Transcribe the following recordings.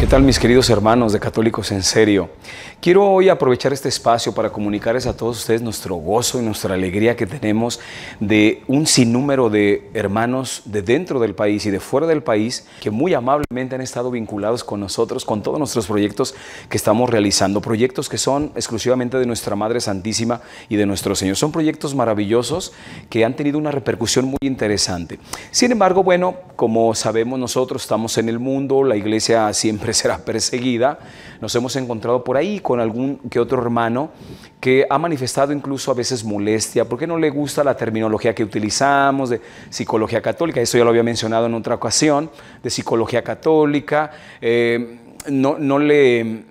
¿Qué tal mis queridos hermanos de Católicos en Serio? Quiero hoy aprovechar este espacio para comunicarles a todos ustedes nuestro gozo y nuestra alegría que tenemos de un sinnúmero de hermanos de dentro del país y de fuera del país que muy amablemente han estado vinculados con nosotros, con todos nuestros proyectos que estamos realizando, proyectos que son exclusivamente de nuestra Madre Santísima y de nuestro Señor. Son proyectos maravillosos que han tenido una repercusión muy interesante. Sin embargo, bueno, como sabemos nosotros estamos en el mundo, la iglesia siempre será perseguida, nos hemos encontrado por ahí con algún que otro hermano que ha manifestado incluso a veces molestia, porque no le gusta la terminología que utilizamos de psicología católica, eso ya lo había mencionado en otra ocasión, de psicología católica, eh, no, no le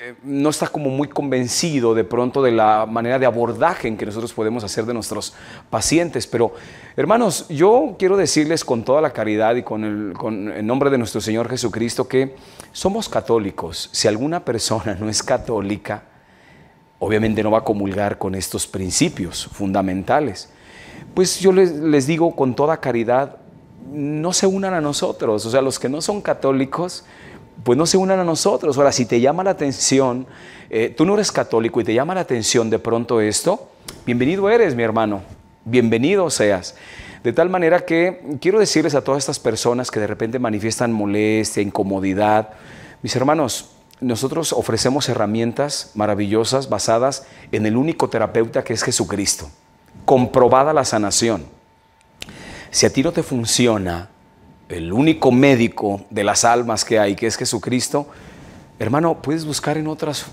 eh, no está como muy convencido de pronto de la manera de abordaje en que nosotros podemos hacer de nuestros pacientes. Pero, hermanos, yo quiero decirles con toda la caridad y con el, nombre de nuestro Señor Jesucristo que somos católicos. Si alguna persona no es católica, obviamente no va a comulgar con estos principios fundamentales. Pues yo les, les digo con toda caridad, no se unan a nosotros. O sea, los que no son católicos, pues no se unan a nosotros. Ahora, si te llama la atención, eh, tú no eres católico y te llama la atención de pronto esto, bienvenido eres, mi hermano, bienvenido seas. De tal manera que quiero decirles a todas estas personas que de repente manifiestan molestia, incomodidad, mis hermanos, nosotros ofrecemos herramientas maravillosas basadas en el único terapeuta que es Jesucristo, comprobada la sanación. Si a ti no te funciona, el único médico de las almas que hay, que es Jesucristo, hermano, puedes buscar en otras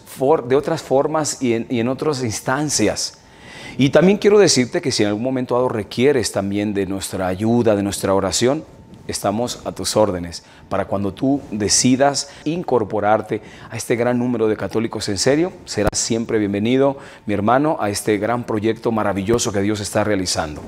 de otras formas y en, y otras instancias. Y también quiero decirte que si en algún momento dado requieres también de nuestra ayuda, de nuestra oración, estamos a tus órdenes para cuando tú decidas incorporarte a este gran número de católicos en serio, serás siempre bienvenido, mi hermano, a este gran proyecto maravilloso que Dios está realizando.